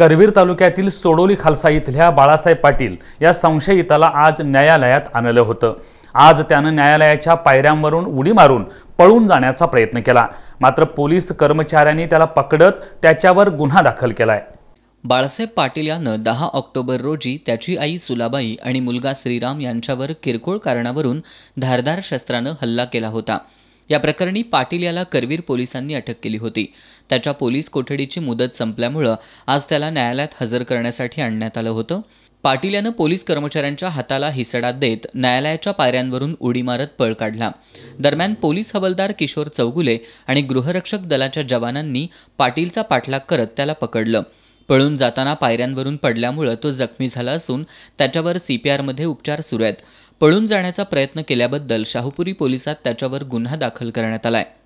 करवीर तालुक्यातील सोडोली खालसा इथल्या बाळासाहेब पाटील या संशयिताला आज न्यायालयात आणलं होतं आज त्यानं न्यायालयाच्या पायऱ्यांवरून उडी मारून पळून जाण्याचा प्रयत्न केला मात्र पोलीस कर्मचाऱ्यांनी त्याला पकडत त्याच्यावर गुन्हा दाखल केलाय बाळासाहेब पाटील यानं दहा ऑक्टोबर रोजी त्याची आई सुलाबाई आणि मुलगा श्रीराम यांच्यावर किरकोळ कारणावरून धारदार शस्त्रानं हल्ला केला होता या प्रकरणी पाटील याला करवीर पोलिसांनी अटक केली होती त्याच्या पोलीस कोठडीची मुदत संपल्यामुळं आज त्याला न्यायालयात हजर करण्यासाठी आणण्यात आलं होतं पाटील यानं पोलीस कर्मचाऱ्यांच्या हाताला हिसडा देत न्यायालयाच्या पायऱ्यांवरून उडी मारत पळ काढला दरम्यान पोलीस हवालदार किशोर चौगुले आणि गृहरक्षक दलाच्या जवानांनी पाटीलचा पाठलाग करत त्याला पकडलं पळून जाताना पायऱ्यांवरून पडल्यामुळं तो जखमी झाला असून त्याच्यावर सी पी आरमध्ये उपचार सुरू आहेत पळून जाण्याचा प्रयत्न केल्याबद्दल शाहूपुरी पोलिसात त्याच्यावर गुन्हा दाखल करण्यात आला आहे